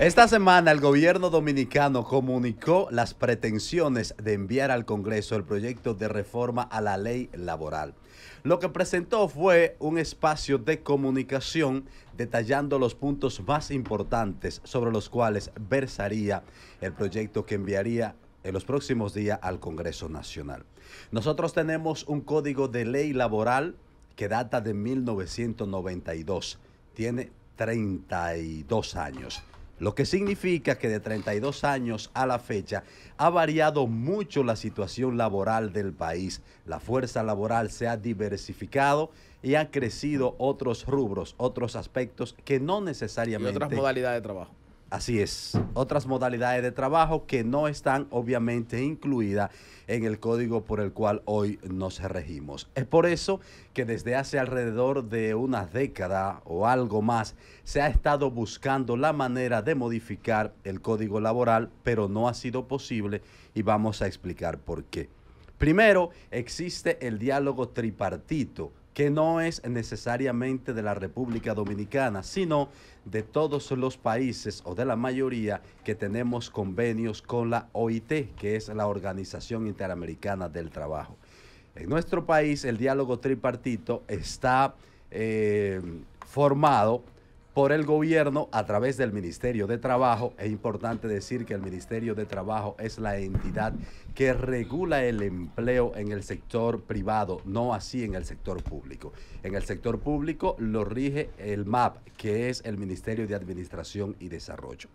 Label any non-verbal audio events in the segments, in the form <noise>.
Esta semana el gobierno dominicano comunicó las pretensiones de enviar al Congreso el proyecto de reforma a la ley laboral. Lo que presentó fue un espacio de comunicación detallando los puntos más importantes sobre los cuales versaría el proyecto que enviaría en los próximos días al Congreso Nacional. Nosotros tenemos un código de ley laboral que data de 1992. Tiene 32 años. Lo que significa que de 32 años a la fecha ha variado mucho la situación laboral del país. La fuerza laboral se ha diversificado y han crecido otros rubros, otros aspectos que no necesariamente... Y otras modalidades de trabajo. Así es, otras modalidades de trabajo que no están obviamente incluidas en el código por el cual hoy nos regimos. Es por eso que desde hace alrededor de una década o algo más se ha estado buscando la manera de modificar el código laboral, pero no ha sido posible y vamos a explicar por qué. Primero, existe el diálogo tripartito que no es necesariamente de la República Dominicana, sino de todos los países o de la mayoría que tenemos convenios con la OIT, que es la Organización Interamericana del Trabajo. En nuestro país el diálogo tripartito está eh, formado por el gobierno a través del Ministerio de Trabajo. Es importante decir que el Ministerio de Trabajo es la entidad que regula el empleo en el sector privado, no así en el sector público. En el sector público lo rige el MAP, que es el Ministerio de Administración y Desarrollo.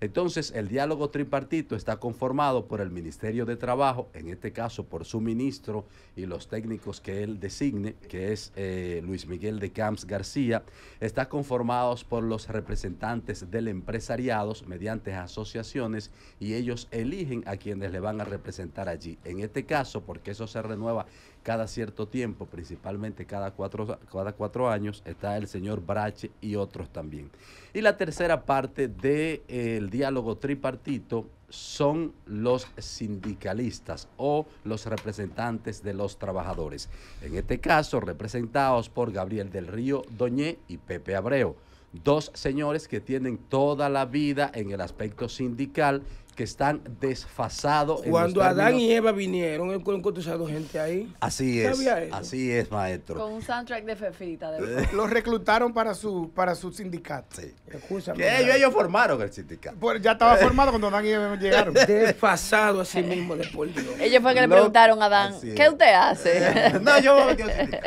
Entonces, el diálogo tripartito está conformado por el Ministerio de Trabajo, en este caso por su ministro y los técnicos que él designe, que es eh, Luis Miguel de Camps García, está conformado por los representantes del empresariado mediante asociaciones y ellos eligen a quienes le van a representar allí. En este caso, porque eso se renueva cada cierto tiempo, principalmente cada cuatro, cada años, está el señor Brache y otros también. Y la tercera parte del de, eh, diálogo tripartito son los sindicalistas o los representantes de los trabajadores. En este caso, representados por Gabriel del Río Doñé y Pepe Abreu dos señores que tienen toda la vida en el aspecto sindical que están desfasados. Cuando Adán y Eva vinieron, él encontró gente ahí. Así es. Así es, maestro. Con un soundtrack de Fefita. De Los reclutaron para su, para su sindicato. Escúchame. ellos, formaron el sindicato. Pues ya estaba <laughs> formado cuando Adán y Eva llegaron. <laughs> Desfasado así mismo, de Dios. Ellos fue que le preguntaron a Adán, ¿qué usted hace? <laughs> no, yo,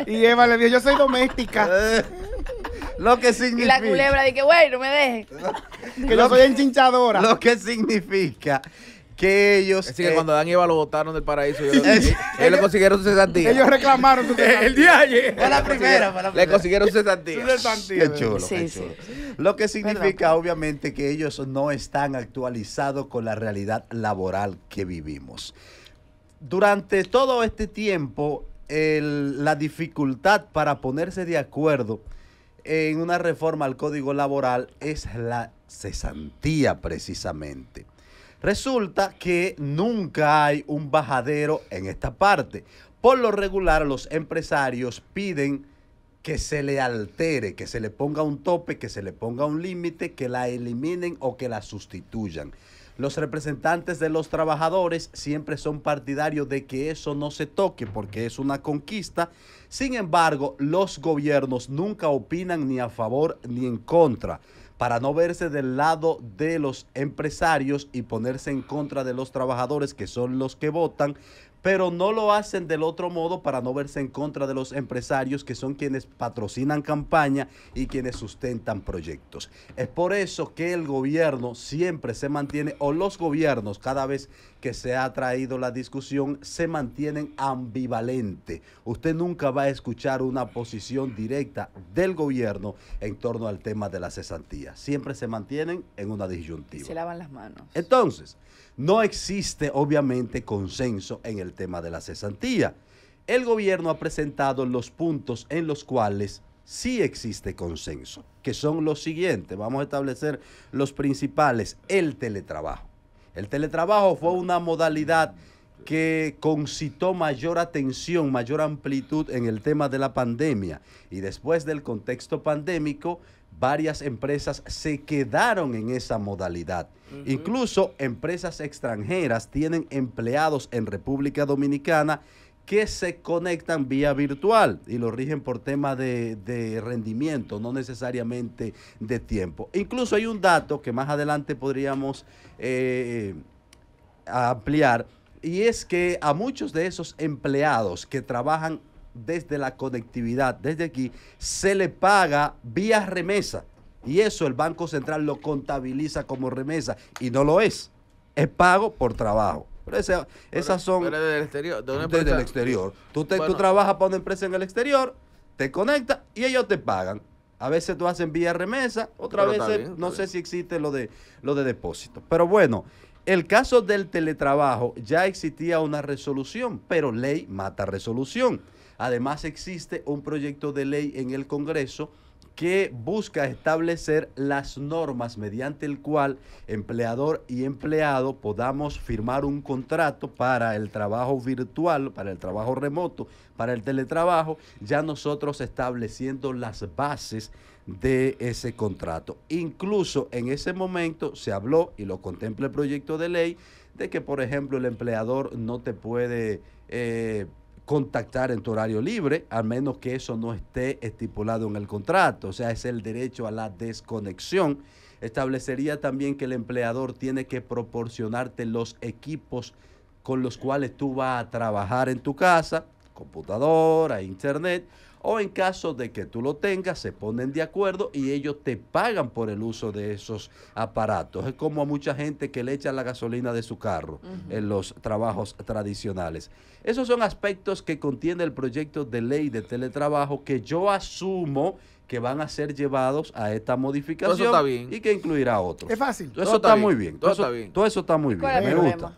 Y Eva le dijo, yo soy doméstica. Lo que significa. Y la culebra dice, güey, no me dejes. <laughs> que yo soy enchinchadora. Lo que significa que ellos. Así que eh, cuando Dan Eva lo votaron del paraíso, <laughs> ellos, le consiguieron su cesantía. Ellos reclamaron su <laughs> el día ayer. Fue la primera, para la primera. Le consiguieron su cesantía. Qué chulo, sí, qué chulo. Sí. Lo que significa, obviamente, que ellos no están actualizados con la realidad laboral que vivimos. Durante todo este tiempo, la dificultad para ponerse de acuerdo en una reforma al código laboral es la cesantía precisamente. Resulta que nunca hay un bajadero en esta parte. Por lo regular los empresarios piden que se le altere, que se le ponga un tope, que se le ponga un límite, que la eliminen o que la sustituyan. Los representantes de los trabajadores siempre son partidarios de que eso no se toque porque es una conquista sin embargo, los gobiernos nunca opinan ni a favor ni en contra para no verse del lado de los empresarios y ponerse en contra de los trabajadores que son los que votan, pero no lo hacen del otro modo para no verse en contra de los empresarios que son quienes patrocinan campaña y quienes sustentan proyectos. Es por eso que el gobierno siempre se mantiene, o los gobiernos cada vez que se ha traído la discusión se mantienen ambivalentes. Usted nunca va a escuchar una posición directa del gobierno en torno al tema de la cesantía. Siempre se mantienen en una disyuntiva. Se lavan las manos. Entonces, no existe obviamente consenso en el tema de la cesantía. El gobierno ha presentado los puntos en los cuales sí existe consenso, que son los siguientes. Vamos a establecer los principales. El teletrabajo. El teletrabajo fue una modalidad que concitó mayor atención, mayor amplitud en el tema de la pandemia. Y después del contexto pandémico, varias empresas se quedaron en esa modalidad. Incluso empresas extranjeras tienen empleados en República Dominicana que se conectan vía virtual y lo rigen por tema de, rendimiento, no necesariamente de tiempo. Incluso hay un dato que más adelante podríamos eh, eh, ampliar y es que a muchos de esos empleados que trabajan desde la conectividad, desde aquí, se le paga vía remesa. Y eso el Banco Central lo contabiliza como remesa y no lo es. Es pago por trabajo esas son... del exterior. desde el exterior. Tú, te, trabajas para una empresa en el exterior, te conectas y ellos te pagan. A veces tú haces vía remesa, otra vez no sé si existe lo de, lo de depósito. Pero bueno, el caso del teletrabajo ya existía una resolución, pero ley mata resolución. Además existe un proyecto de ley en el Congreso que busca establecer las normas mediante el cual empleador y empleado podamos firmar un contrato para el trabajo virtual, para el trabajo remoto, para el teletrabajo, ya nosotros estableciendo las bases de ese contrato. Incluso en ese momento se habló, y lo contempla el proyecto de ley, de que, por ejemplo, el empleador no te puede eh, contactar en tu horario libre, al menos que eso no esté estipulado en el contrato, o sea, es el derecho a la desconexión. Establecería también que el empleador tiene que proporcionarte los equipos con los cuales tú vas a trabajar en tu casa, computadora, internet, o en caso de que tú lo tengas, se ponen de acuerdo y ellos te pagan por el uso de esos aparatos. Es como a mucha gente que le echa la gasolina de su carro en los trabajos tradicionales. Esos son aspectos que contiene el proyecto de ley de teletrabajo que yo asumo que van a ser llevados a esta modificación bien. y que incluirá otros. Es fácil. eso está, muy bien. Todo, todo, está bien. Todo eso está muy bien. Me gusta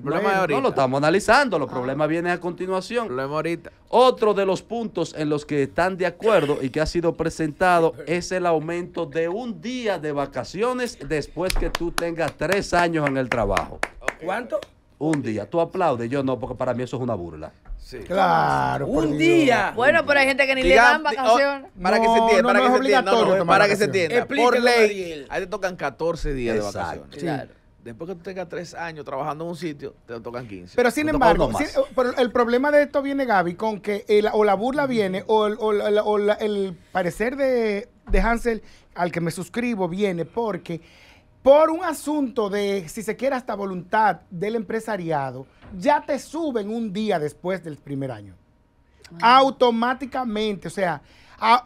problema No lo estamos analizando, los ah. problemas vienen a continuación. ahorita. Otro de los puntos en los que están de acuerdo y que ha sido presentado es el aumento de un día de vacaciones después que tú tengas tres años en el trabajo. ¿Cuánto? Un día. Tú aplaudes, yo no, porque para mí eso es una burla. Sí. Claro. Un día. Bueno, pero hay gente que ni le dan oh, vacaciones. para que se entienda, para que se entienda. para que se entienda. Por ley, ahí te tocan 14 días de vacaciones después que tú tengas tres años trabajando en un sitio, te tocan 15. Pero sin embargo, eh, el problema de esto viene, Gaby, con que o la burla viene, o el, parecer de, Hansel, al que me suscribo, viene porque por un asunto de, si se quiere, hasta voluntad del empresariado, ya te suben un día después del primer año. Ah. Automáticamente, o sea,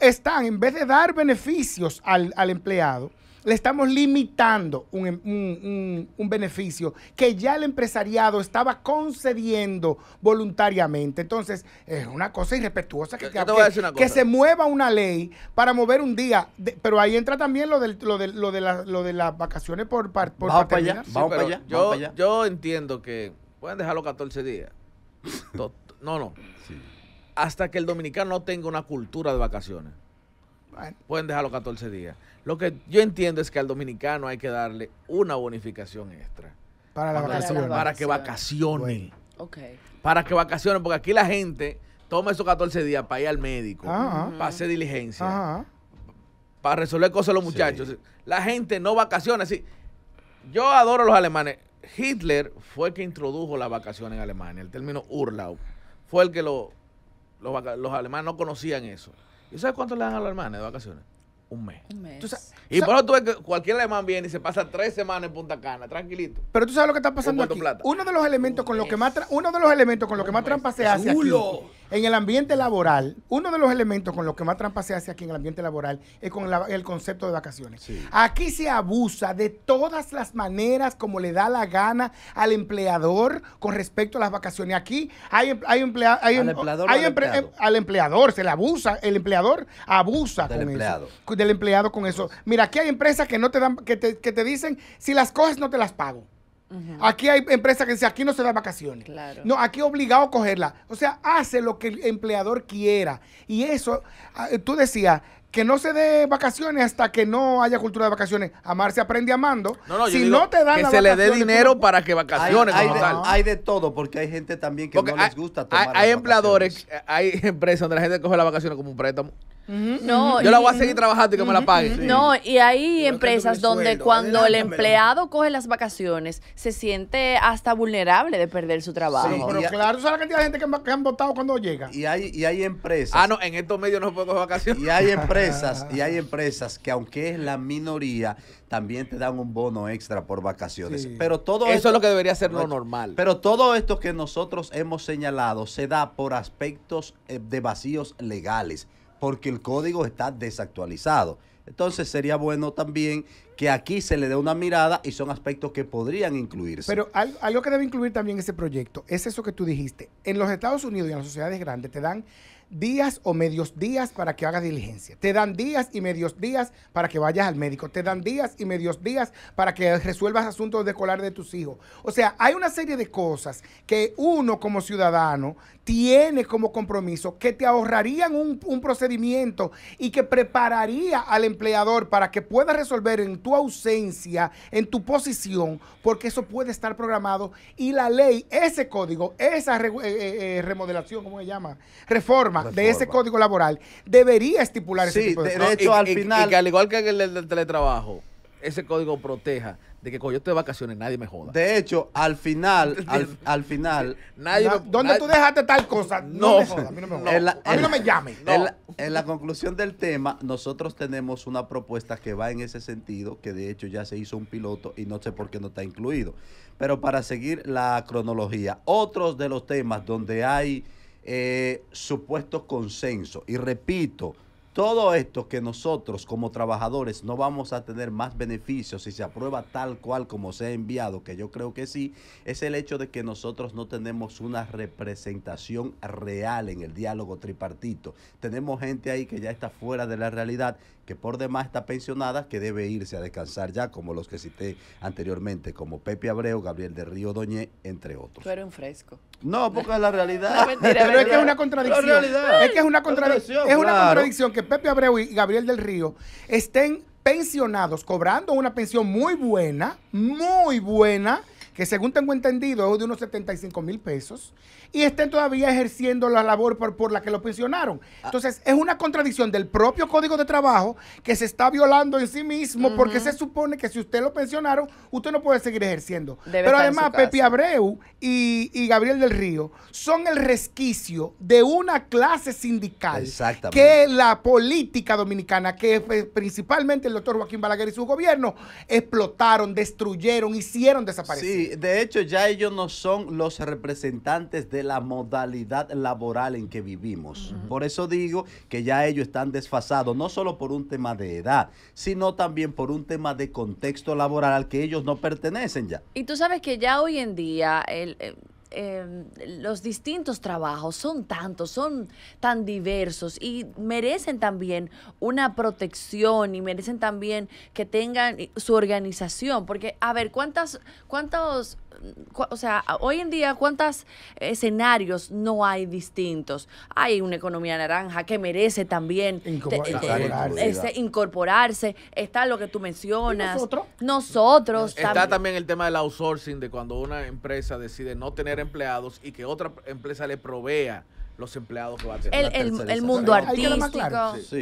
están, en vez de dar beneficios al empleado, le estamos limitando em, un, beneficio que ya el empresariado estaba concediendo voluntariamente. Entonces, es una cosa irrespetuosa que, que, se mueva una ley para mover un día. pero ahí entra también lo, lo, de, las vacaciones por, por vamos para allá, vamos para allá, yo, entiendo que pueden dejarlo 14 días. <laughs> no, no. Hasta que el dominicano tenga una cultura de vacaciones pueden dejar los 14 días. Lo que yo entiendo es que al dominicano hay que darle una bonificación extra. Para la Para que vacacione Para que vacacione porque aquí la gente toma esos 14 días para ir al médico, ah, ah. para hacer diligencia, para resolver cosas los muchachos. La gente no vacaciona. yo adoro a los alemanes. Hitler fue el que introdujo la vacación en Alemania, el término Urlaub. Fue el que los alemanes no conocían eso. ¿Y sabes cuánto le dan a los hermanos de vacaciones? Un mes. Un mes. Y por eso tú ves que cualquier alemán viene y se pasa tres semanas en Punta Cana, tranquilito. Pero tú sabes lo que está pasando aquí. Uno de los elementos con los que más uno de los elementos con los que más trampa se hace aquí en el ambiente laboral, uno de los elementos con los que más trampa se hace aquí en el ambiente laboral es con el concepto de vacaciones. Aquí se abusa de todas las maneras como le da la gana al empleador con respecto a las vacaciones. Aquí hay, hay, hay, ¿Al, empleador se le abusa, el empleador abusa del empleado. del empleado con eso. Mira, aquí hay empresas que no te dan, que te, que te dicen, si las coges no te las pago. Aquí hay empresas que dicen, aquí no se da vacaciones. No, aquí obligado a cogerla. O sea, hace lo que el empleador quiera. Y eso, ah, eh, tú decías, que no se dé vacaciones hasta que no haya cultura de vacaciones. Amar se aprende amando. si no te dan que se le dé dinero para que vacaciones. Hay, de, hay, de, todo porque hay gente también que no les gusta tomar. Hay, empleadores, hay <laughs> empresas donde la gente coge las vacaciones como un préstamo. No, Yo la voy a seguir trabajando y que me la paguen. No, y hay empresas donde cuando el empleado coge las vacaciones, se siente hasta vulnerable de perder su trabajo. pero claro, sabes la cantidad de gente que, han- votado cuando llega. Y hay, hay empresas. Ah, no, en estos medios no puedo vacaciones. Y hay empresas, <laughs> y hay empresas que aunque es la minoría, también te dan un bono extra por vacaciones. Pero todo Eso es lo que debería ser lo normal. Pero todo esto que nosotros hemos señalado se da por aspectos eh, de vacíos legales porque el código está desactualizado. Entonces sería bueno también que aquí se le dé una mirada y son aspectos que podrían incluirse. Pero algo, que debe incluir también ese proyecto es eso que tú dijiste. En los Estados Unidos y en las sociedades grandes te dan días o medios días para que hagas diligencia. Te dan días y medios días para que vayas al médico. Te dan días y medios días para que resuelvas asuntos de colar de tus hijos. O sea, hay una serie de cosas que uno como ciudadano tiene como compromiso que te ahorrarían un, procedimiento y que prepararía al empleador para que pueda resolver en tu ausencia, en tu posición, porque eso puede estar programado y la ley, ese código, esa eh, eh, eh, remodelación, ¿cómo se llama? Reforma de ese código laboral debería estipular ese tipo de, hecho, al final. Y que al igual que el teletrabajo, ese código proteja de que cuando yo estoy de vacaciones nadie me joda. De hecho, al final, <laughs> al, final... nadie ¿Dónde tú dejaste tal cosa? No, a mí no me a mí no me llame. En, la, en la conclusión del tema, nosotros tenemos una propuesta que va en ese sentido, que de hecho ya se hizo un piloto y no sé por qué no está incluido. Pero para seguir la cronología, otros de los temas donde hay eh, supuestos consensos. Y repito, todo esto que nosotros como trabajadores no vamos a tener más beneficios si se aprueba tal cual como se ha enviado, que yo creo que sí, es el hecho de que nosotros no tenemos una representación real en el diálogo tripartito. Tenemos gente ahí que ya está fuera de la realidad, que por demás está pensionada, que debe irse a descansar ya, como los que cité anteriormente, como Pepe Abreu, Gabriel de Río Doñé, entre otros. Pero en un fresco. No, porque es la realidad. <laughs> pero es que es una contradicción. Es que es una contradicción. Es una contradicción que Pepe Abreu y Gabriel del Río estén pensionados, cobrando una pensión muy buena, muy buena, que según tengo entendido es de unos 75 mil pesos, y estén todavía ejerciendo la labor por, la que lo pensionaron. Ah. Entonces, es una contradicción del propio Código de Trabajo que se está violando en sí mismo porque se supone que si usted lo pensionaron, usted no puede seguir ejerciendo. Pero además, Pepe Abreu y, y, Gabriel del Río son el resquicio de una clase sindical que la política dominicana, que principalmente el doctor Joaquín Balaguer y su gobierno, explotaron, destruyeron, hicieron desaparecer de hecho ya ellos no son los representantes de la modalidad laboral en que vivimos. Por eso digo que ya ellos están desfasados, no solo por un tema de edad, sino también por un tema de contexto laboral al que ellos no pertenecen ya. Y tú sabes que ya hoy en día el eh, Em, los distintos trabajos son tantos, son tan diversos y merecen también una protección y merecen también que tengan su organización, porque a ver, ¿cuántas, cuántos, o sea, hoy en día cuántos escenarios no hay distintos? Hay una economía naranja que merece también incorporarse, este, incorporarse. está lo que tú mencionas. Nosotros. Está también el tema del outsourcing, de cuando una empresa decide no tener empleados y que otra empresa le provea los empleados que va a tener. El, mundo artístico,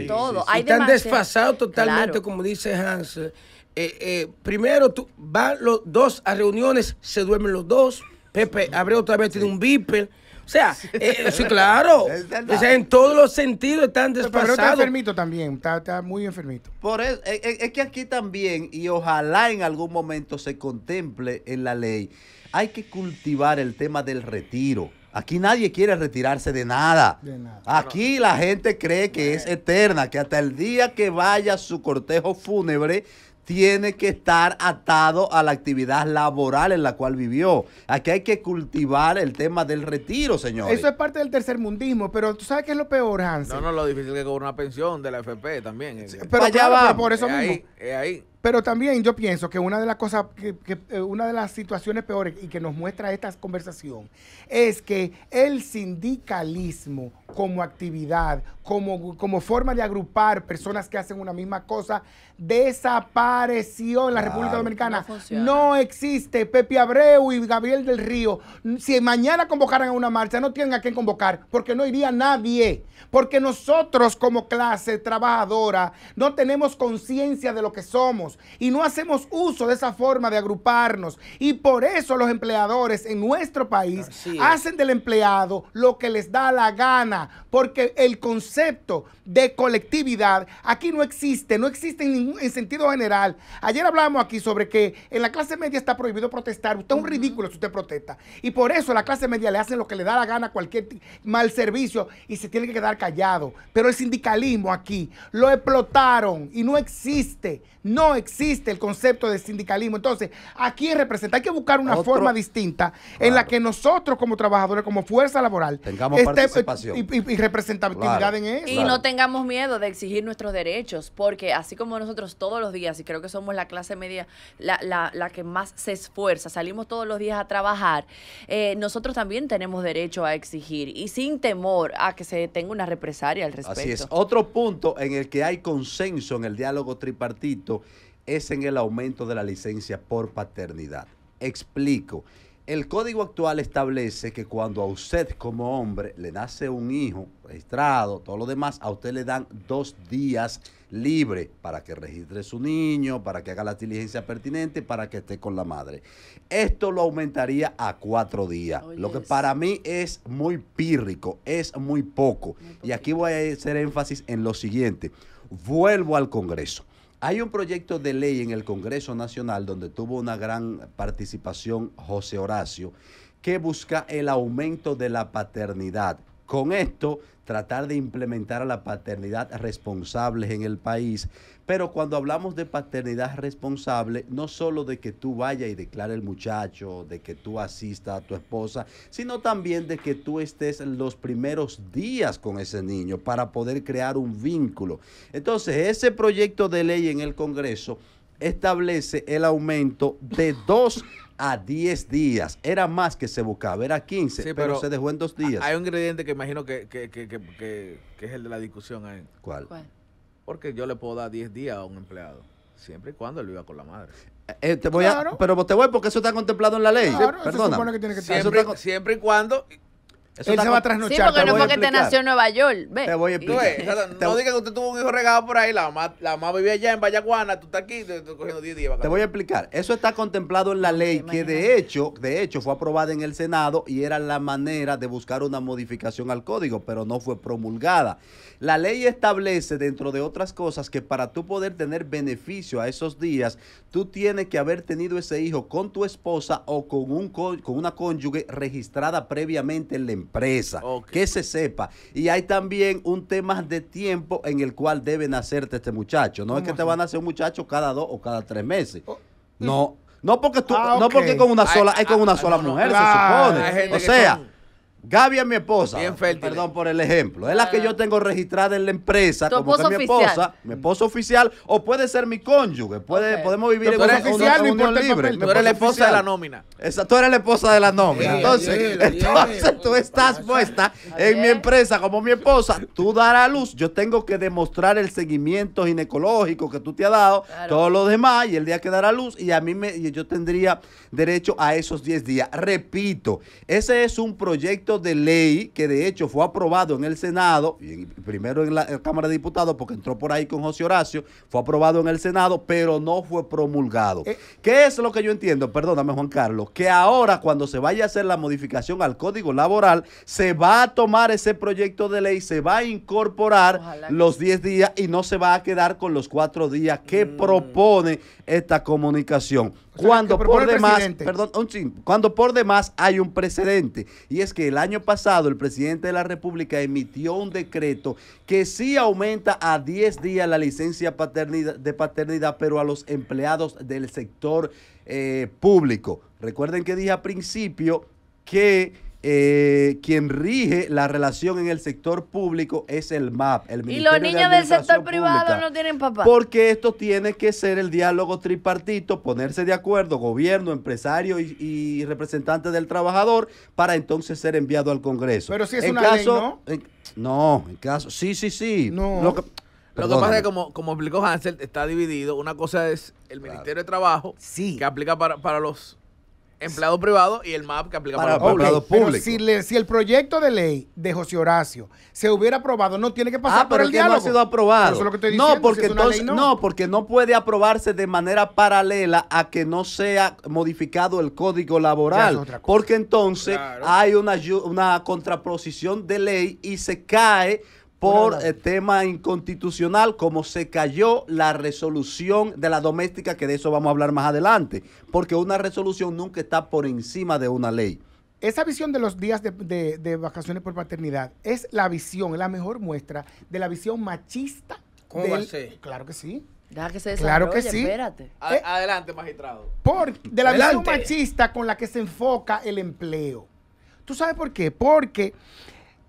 todo. Están desfasados totalmente, como dice Hans. Eh, eh, eh, primero tú, van los dos a reuniones, se duermen los dos. Pepe abre otra vez tiene un biper. O sea, sí, claro. <laughs> O sea, en todos los sentidos están desfasados. Pero está enfermito también, está, muy enfermito. Por es que aquí también, y ojalá en algún momento se contemple en la ley, hay que cultivar el tema del retiro. Aquí nadie quiere retirarse de nada. Aquí la gente cree que es eh. eterna, que hasta el día que vaya su cortejo fúnebre tiene que estar atado a la actividad laboral en la cual vivió. Aquí hay que cultivar el tema del retiro, señor. Eso es parte del tercer mundismo, pero tú sabes qué es lo peor, Hans. No, no, lo difícil que cobrar una pensión de la FP también. pero, allá va, por eso es ahí. Pero también yo pienso que una de las cosas, que, eh, una de las situaciones peores y que nos muestra esta conversación es que el sindicalismo como actividad, como, como forma de agrupar personas que hacen una misma cosa, desapareció en la República Dominicana. No, existe Pepe Abreu y Gabriel del Río. Si mañana convocaran a una marcha, no tienen a quién convocar, porque no iría nadie. Porque nosotros como clase trabajadora no tenemos conciencia de lo que somos y no hacemos uso de esa forma de agruparnos. Y por eso los empleadores en nuestro país hacen del empleado lo que les da la gana, porque el concepto de colectividad aquí no existe, no existe en, ningún, sentido general. Ayer hablamos aquí sobre que en la clase media está prohibido protestar, usted es un ridículo si usted protesta. Y por eso la clase media le hacen lo que le da la gana a cualquier mal servicio y se tiene que quedar callado. Pero el sindicalismo aquí lo explotaron y no existe, no existe existe el concepto de sindicalismo. Entonces, aquí representa? Hay que buscar una forma distinta en la que nosotros como trabajadores, como fuerza laboral, tengamos este, participación. Y, representatividad en eso. Y no tengamos miedo de exigir nuestros derechos, porque así como nosotros todos los días, y creo que somos la clase media, la, que más se esfuerza, salimos todos los días a trabajar, eh, nosotros también tenemos derecho a exigir y sin temor a que se tenga una represalia al respecto. Así es. Otro punto en el que hay consenso en el diálogo tripartito es en el aumento de la licencia por paternidad. Explico. El código actual establece que cuando a usted como hombre le nace un hijo registrado, todo lo demás, a usted le dan dos días libre para que registre su niño, para que haga la diligencia pertinente, para que esté con la madre. Esto lo aumentaría a cuatro días, lo que para mí es muy pírrico, es muy poco. Y aquí voy a hacer énfasis en lo siguiente. Vuelvo al Congreso. Hay un proyecto de ley en el Congreso Nacional donde tuvo una gran participación José Horacio que busca el aumento de la paternidad. Con esto tratar de implementar a la paternidad responsable en el país. Pero cuando hablamos de paternidad responsable, no solo de que tú vayas y declare el muchacho, de que tú asistas a tu esposa, sino también de que tú estés los primeros días con ese niño para poder crear un vínculo. Entonces, ese proyecto de ley en el Congreso establece el aumento de dos a 10 días. Era más que se buscaba, era 15, pero, se dejó en dos días. Hay un ingrediente que imagino que, que, que, que es el de la discusión ahí. ¿Cuál? Porque yo le puedo dar 10 días a un empleado, siempre y cuando él viva con la madre. Eh, eh, te voy a, pero te voy porque eso está contemplado en la ley. Perdona. siempre y cuando eso Él se va a trasnochar. Sí, porque no fue que te nació en Nueva York. Ve. Te voy a explicar. no digas que usted tuvo un hijo regado por ahí, la mamá, la mamá vivía allá en Vallaguana, tú estás aquí estoy cogiendo 10 días. Te voy a explicar. Eso está contemplado en la ley que de hecho, de hecho fue aprobada en el Senado y era la manera de buscar una modificación al código, pero no fue promulgada. La ley establece dentro de otras cosas que para tú poder tener beneficio a esos días, tú tienes que haber tenido ese hijo con tu esposa o con un con una cónyuge registrada previamente en la empresa. Que se sepa. Y hay también un tema de tiempo en el cual debe nacerte este muchacho. No es que te van a hacer un muchacho cada dos o cada tres meses. Oh. No. No porque tú, ah, no porque con una sola, ah, es con una ah, sola mujer, se supone. O sea, Gaby es mi esposa. Perdón eh. por el ejemplo. Es la que ah. yo tengo registrada en la empresa como mi esposa, mi esposa oficial, o puede ser mi cónyuge. Puede, Podemos vivir en un oficial, libre. Tú eres la esposa de la nómina. tú eres la esposa de la nómina. entonces, <laughs> tú estás puesta en mi empresa como mi esposa. Tú darás luz. Yo tengo que demostrar el seguimiento ginecológico que tú te has dado, todo lo demás, y el día que dará luz, y a mí me, yo tendría derecho a esos 10 días. Repito, ese es un proyecto de ley que de hecho fue aprobado en el Senado, primero en la, Cámara de Diputados, porque entró por ahí con José Horacio, fue aprobado en el Senado, pero no fue promulgado. Eh. ¿Qué es lo que yo entiendo? Perdóname, Juan Carlos, que ahora cuando se vaya a hacer la modificación al Código Laboral, se va a tomar ese proyecto de ley, se va a incorporar los 10 días y no se va a quedar con los 4 días que mm. propone esta comunicación cuando por demás, perdón, cuando por demás hay un precedente y es que el año pasado el presidente de la República emitió un decreto que sí aumenta a 10 días la licencia de paternidad, pero a los empleados del sector eh, público. Recuerden que dije al principio que eh, quien rige la relación en el sector público es el MAP, el Ministerio Y los niños del sector privado no tienen papá. Porque esto tiene que ser el diálogo tripartito, ponerse de acuerdo gobierno, empresario y, y del trabajador para entonces ser enviado al Congreso. Pero si es una caso, ley, ¿no? En, no, en caso, sí, sí, sí. Lo que, pasa es que, como, como explicó Hansel, está dividido. Una cosa es el Ministerio de Trabajo, que aplica para, para los empleado privado y el MAP que aplica para, empleado público. si, el proyecto de ley de José Horacio se hubiera aprobado, no tiene que ah, pasar ah, por pero el que no ha sido aprobado. Eso es lo que estoy diciendo, no, porque entonces, no. porque no puede aprobarse de manera paralela a que no sea modificado el Código Laboral, porque entonces hay una, una contraposición de ley y se cae por tema inconstitucional, como se cayó la resolución de la doméstica, que de eso vamos a hablar más adelante, porque una resolución nunca está por encima de una ley. Esa visión de los días de, vacaciones por paternidad es la visión, es la mejor muestra de la visión machista. Claro que sí. Deja que se claro que Espérate. Eh, adelante, magistrado. Por, de la visión machista con la que se enfoca el empleo. ¿Tú sabes por qué? Porque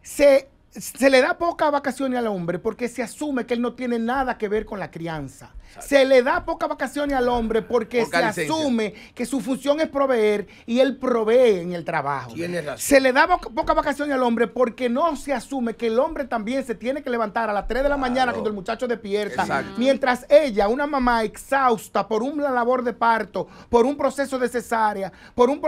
se se le da poca vacaciones al hombre porque se asume que él no tiene nada que ver con la crianza. Se le da poca vacaciones al hombre porque se asume que su función es proveer y él provee en el trabajo. Razón. Se le da poca vacación al hombre porque no se asume que el hombre también se tiene que levantar a las 3 de la mañana cuando el muchacho despierta. Mientras ella, una mamá exhausta por una labor de parto, por un proceso de cesárea, por un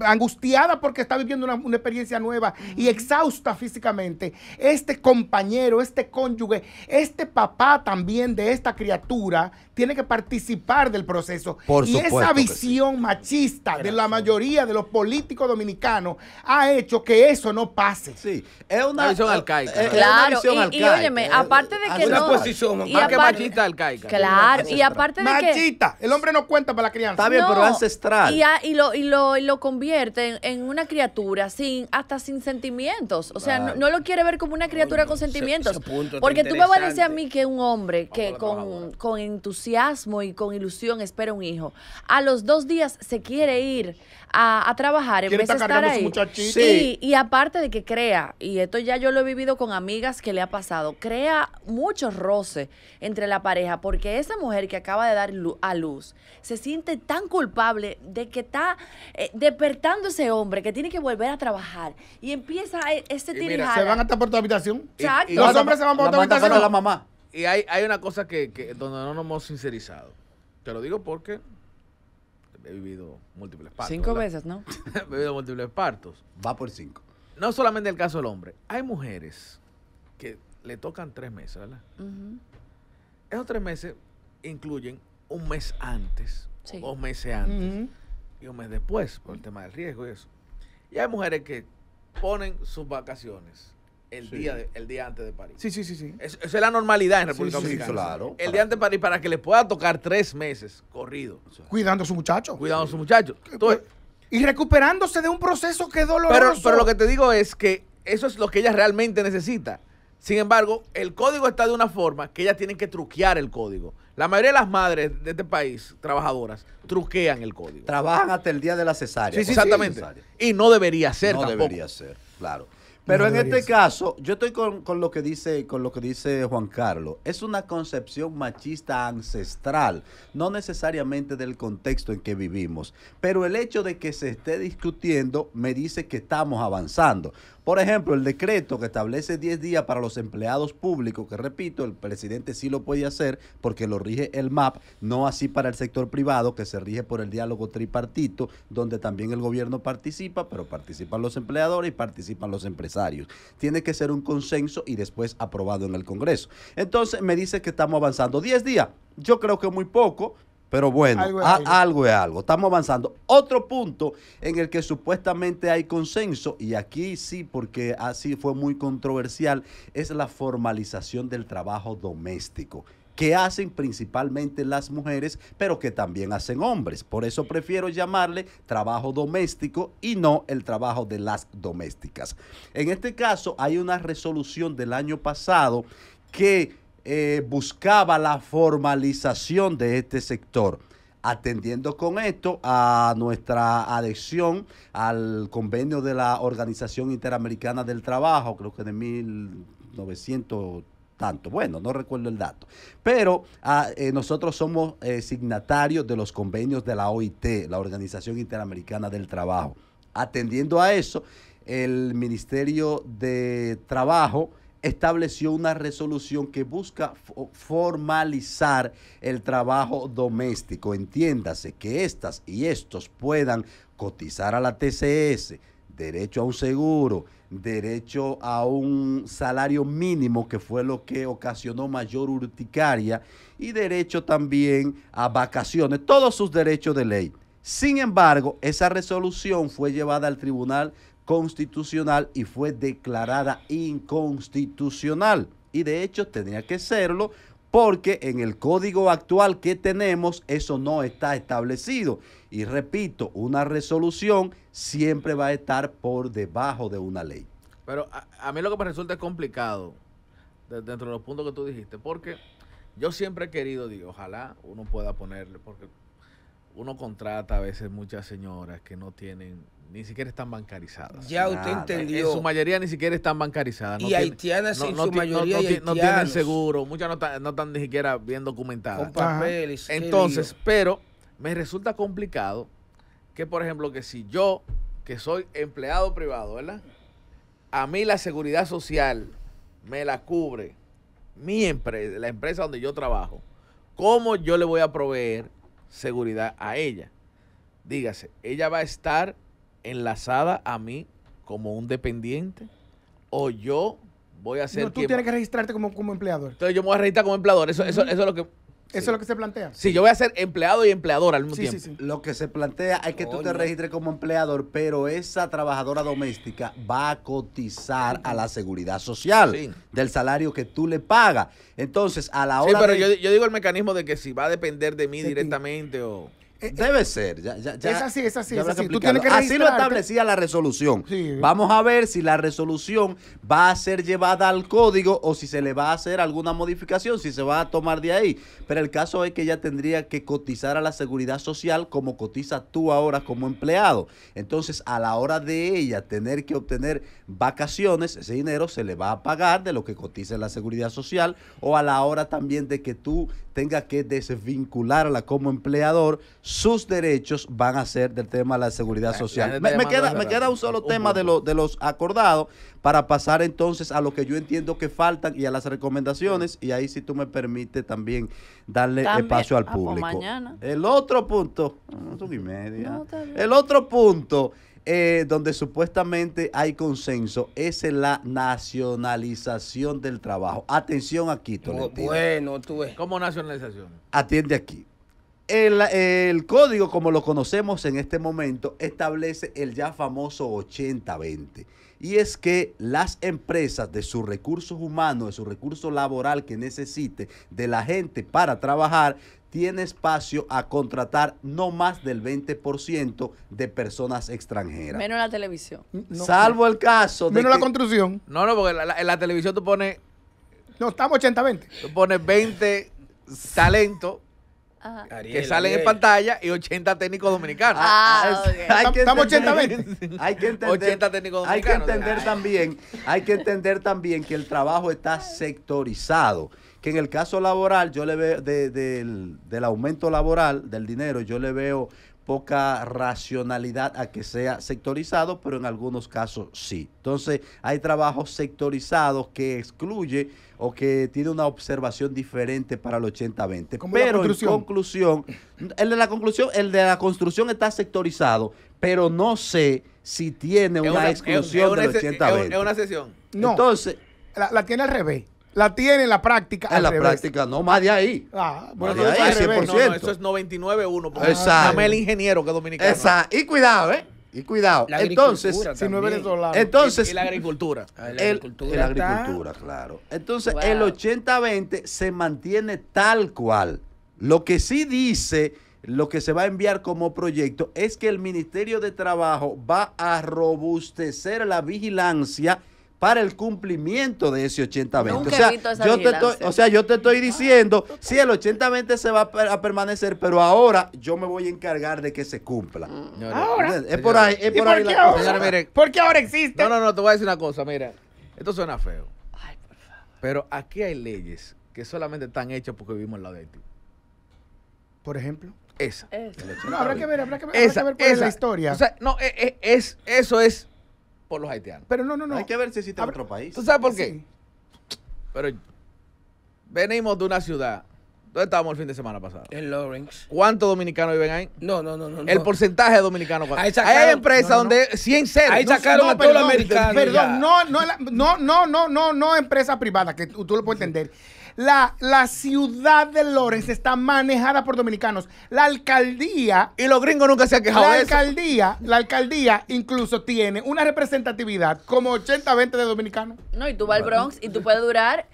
angustiada porque está viviendo una, experiencia nueva y exhausta físicamente, este compañero, este cónyuge, este papá también de esta criatura, ¡Gracias! tiene que participar del proceso. y esa visión machista de la mayoría de los políticos dominicanos ha hecho que eso no pase. Sí, es una visión alcaica. claro, y, óyeme, aparte de que una no... posición, más que machista, alcaica. Claro, y aparte de que... Machista, el hombre no cuenta para la crianza. Está bien, pero ancestral. Y, y, lo, y, lo, convierte en, una criatura sin hasta sin sentimientos. O sea, no, lo quiere ver como una criatura con sentimientos. porque tú me vas a decir a mí que un hombre que con, con entusiasmo entusiasmo y con ilusión espera un hijo. A los dos días se quiere ir a, a trabajar en vez de estar ahí. Sí. Y, aparte de que crea, y esto ya yo lo he vivido con amigas que le ha pasado, crea muchos roces entre la pareja porque esa mujer que acaba de dar a luz se siente tan culpable de que está eh, despertando ese hombre que tiene que volver a trabajar y empieza e, este Mira, Se van hasta por tu habitación. los hombres se van por tu habitación. La mamá y hay, una cosa que, donde no nos hemos sincerizado. Te lo digo porque he vivido múltiples partos. Cinco veces, ¿no? <laughs> he vivido múltiples partos. Va por cinco. No solamente el caso del hombre. Hay mujeres que le tocan tres meses, ¿verdad? Esos tres meses incluyen un mes antes, dos meses antes y un mes después, por el tema del riesgo y eso. Y hay mujeres que ponen sus vacaciones el, día, el día antes de París. Sí, sí, sí. sí. Es, esa es la normalidad en República Dominicana. claro. El día antes de París para que le pueda tocar tres meses corrido. Cuidando a su muchacho. Cuidando a su muchacho. Pues, y recuperándose de un proceso que es doloroso. Pero, pero lo que te digo es que eso es lo que ella realmente necesita. Sin embargo, el código está de una forma que ellas tienen que truquear el código. La mayoría de las madres de este país, trabajadoras, truquean el código. Trabajan hasta el día de la cesárea. Sí, sí, exactamente. Y no debería ser. No debería ser, claro. Pero en este caso, yo estoy con, con, lo que dice, con lo que dice Juan Carlos. Es una concepción machista ancestral, no necesariamente del contexto en que vivimos. Pero el hecho de que se esté discutiendo me dice que estamos avanzando. Por ejemplo, el decreto que establece 10 días para los empleados públicos, que repito, el presidente sí lo puede hacer porque lo rige el MAP, no así para el sector privado que se rige por el diálogo tripartito, donde también el gobierno participa, pero participan los empleadores y participan los empresarios. Tiene que ser un consenso y después aprobado en el Congreso. Entonces me dice que estamos avanzando 10 días. Yo creo que muy poco, pero bueno, algo es algo. Estamos avanzando. Otro punto en el que supuestamente hay consenso, y aquí sí, porque así fue muy controversial, es la formalización del trabajo doméstico que hacen principalmente las mujeres, pero que también hacen hombres. Por eso prefiero llamarle trabajo doméstico y no el trabajo de las domésticas. En este caso hay una resolución del año pasado que eh, buscaba la formalización de este sector, atendiendo con esto a nuestra adhesión al convenio de la Organización Interamericana del Trabajo, creo que de 1900 tanto. Bueno, no recuerdo el dato. Pero ah, eh, nosotros somos eh, signatarios de los convenios de la OIT, la Organización Interamericana del Trabajo. Atendiendo a eso, el Ministerio de Trabajo estableció una resolución que busca formalizar el trabajo doméstico. Entiéndase que estas y estos puedan cotizar a la TCS, derecho a un seguro, derecho a un salario mínimo, que fue lo que ocasionó mayor urticaria, y derecho también a vacaciones, todos sus derechos de ley. Sin embargo, esa resolución fue llevada al Tribunal constitucional y fue declarada inconstitucional. Y de hecho tenía que serlo porque en el código actual que tenemos eso no está establecido. Y repito, una resolución siempre va a estar por debajo de una ley. Pero a, mí lo que me resulta complicado dentro de los puntos que tú dijiste, porque yo siempre he querido, digo, ojalá uno pueda ponerle, porque uno contrata a veces muchas señoras que no tienen, ni siquiera están bancarizadas. Ya usted entendió. En su mayoría ni siquiera están bancarizadas. y haitianas no, en su mayoría. no, tienen seguro, muchas no, están, no están ni siquiera bien documentadas. Con Entonces, pero me resulta complicado que, por ejemplo, que si yo, que soy empleado privado, ¿verdad? A mí la seguridad social me la cubre mi empresa, la empresa donde yo trabajo. ¿Cómo yo le voy a proveer seguridad a ella. Dígase, ella va a estar enlazada a mí como un dependiente o yo voy a ser... No, tú tienes que registrarte como, como empleador. Entonces yo me voy a registrar como empleador. Eso, eso, eso es lo que ¿Eso es lo que se plantea? Sí, yo voy a ser empleado y empleador al mismo tiempo. Lo que se plantea es que tú te registres como empleador, pero esa trabajadora doméstica va a cotizar a la seguridad social del salario que tú le pagas. Entonces, a la Sí, hora pero yo digo el mecanismo de que si va a depender de mí directamente o... Eh, eh, Debe ser. Ya, ya, ya, es así, es así. Es así. así lo establecía la resolución. Vamos a ver si la resolución va a ser llevada al código o si se le va a hacer alguna modificación, si se va a tomar de ahí. Pero el caso es que ella tendría que cotizar a la seguridad social como cotiza tú ahora como empleado. Entonces, a la hora de ella tener que obtener vacaciones, ese dinero se le va a pagar de lo que cotiza la seguridad social o a la hora también de que tú tengas que desvincularla como empleador sus derechos van a ser del tema de la seguridad social. me, queda, me queda un solo tema de, de los acordados para pasar entonces a lo que yo entiendo que faltan y a las recomendaciones. Y ahí si tú me permites también darle espacio al público. El otro punto, mm, y el otro punto eh, donde supuestamente hay consenso es en la nacionalización del trabajo. Atención aquí, Tolentino. Bueno, tú ves. ¿Cómo nacionalización? Atiende aquí. El, código, como lo conocemos en este momento, establece el ya famoso 80-20. Y es que las empresas de sus recursos humanos, de su recurso laboral que necesite de la gente para trabajar, tiene espacio a contratar no más del 20% de personas extranjeras. Menos la televisión. Salvo el caso de. Menos la construcción. No, no, porque en la, televisión tú pones. No, estamos 80-20. Tú pones 20 talento que salen en pantalla y 80 técnicos dominicanos. Ah, <laughs> Estamos 80 <laughs> Hay que entender, 80 técnicos hay que entender también, hay que entender también que el trabajo está sectorizado. Que en el caso laboral, yo le veo del, del aumento laboral del dinero, yo le veo poca racionalidad a que sea sectorizado, pero en algunos casos sí. Entonces, hay trabajos sectorizados que excluye o que tiene una observación diferente para el 80-20. Pero en conclusión, el de la conclusión, el de la construcción está sectorizado, pero no sé si tiene una, exclusión del 80-20. Es una sesión. No. Entonces, la, la tiene al revés la tiene en la práctica. En la práctica, no más de ahí. Ah, bueno, eso es 99-1. Exacto. el ingeniero que es dominicano. Exacto. Y cuidado, ¿eh? Y cuidado. entonces, si Entonces, y, la agricultura. El, agricultura, claro. Entonces, el 80-20 se mantiene tal cual. Lo que sí dice, lo que se va a enviar como proyecto es que el Ministerio de Trabajo va a robustecer la vigilancia para el cumplimiento de ese 80-20. O, sea, yo te estoy, o sea, yo te estoy diciendo, si el 80-20 se va a, permanecer, pero ahora yo me voy a encargar de que se cumpla. Ahora. Mm. Es por ahí, es por ahí la cosa. Porque ahora existe. No, no, no, te voy a decir una cosa, mira. Esto suena feo. Ay, por favor. Pero aquí hay leyes que solamente están hechas porque vivimos en lado de ti. Por ejemplo. Esa. Esa. No, habrá que ver, habrá que ver, esa, es la historia. O sea, no, e, e, es, eso es los haitianos. Pero no, no, no. Hay que ver si existe otro país. ¿Tú sabes por qué? Pero venimos de una ciudad. ¿Dónde estábamos el fin de semana pasado? En Lawrence. ¿Cuántos dominicanos viven ahí? No, no, no. no el porcentaje de dominicanos. Ahí hay empresas no, donde 100 ceros. Ahí sacaron a todos los americanos. Perdón, no, no, no, no, no, no, no, empresa privada, que tú lo puedes entender. La, ciudad de Lorenz está manejada por dominicanos. La alcaldía. Y los gringos nunca se han quejado la alcaldía, La alcaldía incluso tiene una representatividad como 80-20 de dominicanos. No, y tú vas al Bronx y tú puedes durar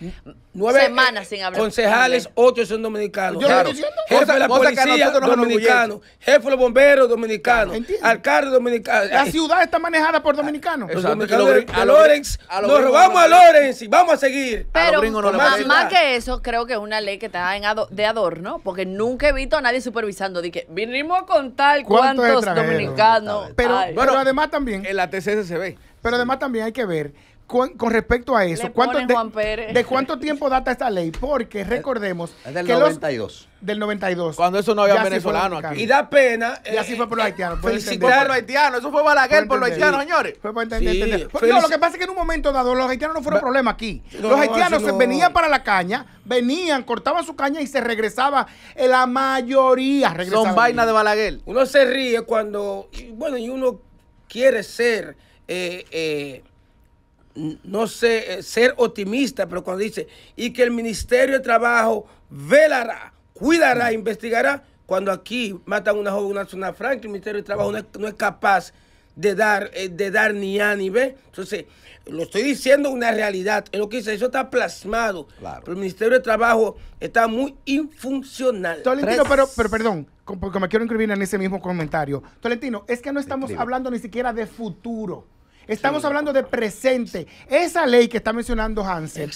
Nueve semanas eh, sin hablar. Concejales, ocho son dominicanos. Yo Jefe cosa, de la policía dominicano, jefe de los bomberos dominicanos, alcalde dominicano. La ciudad está manejada por dominicanos. a Lorenz, nos robamos a Lorenz y vamos a seguir. Pero a no más, que eso, creo que es una ley que está en de adorno, porque nunca he visto a nadie supervisando. De que vinimos a contar cuántos dominicanos. Pero, bueno, pero además también. En la TCS se ve. Pero además también hay que ver con, respecto a eso, de, cuánto tiempo data esta ley? Porque recordemos. Es del 92. del 92. Cuando eso no había venezolano aquí. Y da pena. y así eh, fue por los eh, haitianos. Felicitar a los haitianos. Eso fue Balaguer por los haitianos, señores. Fue para entender. lo que pasa es que en un momento dado los haitianos no fueron problema aquí. los haitianos venían para la caña, venían, cortaban su caña y se regresaba. La mayoría regresaba. Son vainas de Balaguer. Uno se ríe cuando. Bueno, y uno quiere ser. Eh, no sé, eh, ser optimista, pero cuando dice, y que el Ministerio de Trabajo velará, cuidará, mm. investigará, cuando aquí matan a una joven una zona franca, el Ministerio de Trabajo no es, capaz de dar, eh, de dar ni A ni B. Entonces, lo estoy diciendo una realidad. Es lo que dice, eso está plasmado. Pero el Ministerio de Trabajo está muy infuncional. Tolentino, pero, pero perdón, porque me quiero inscribir en ese mismo comentario. Tolentino, es que no estamos hablando ni siquiera de futuro. Estamos hablando de presente. Esa ley que está mencionando Hansen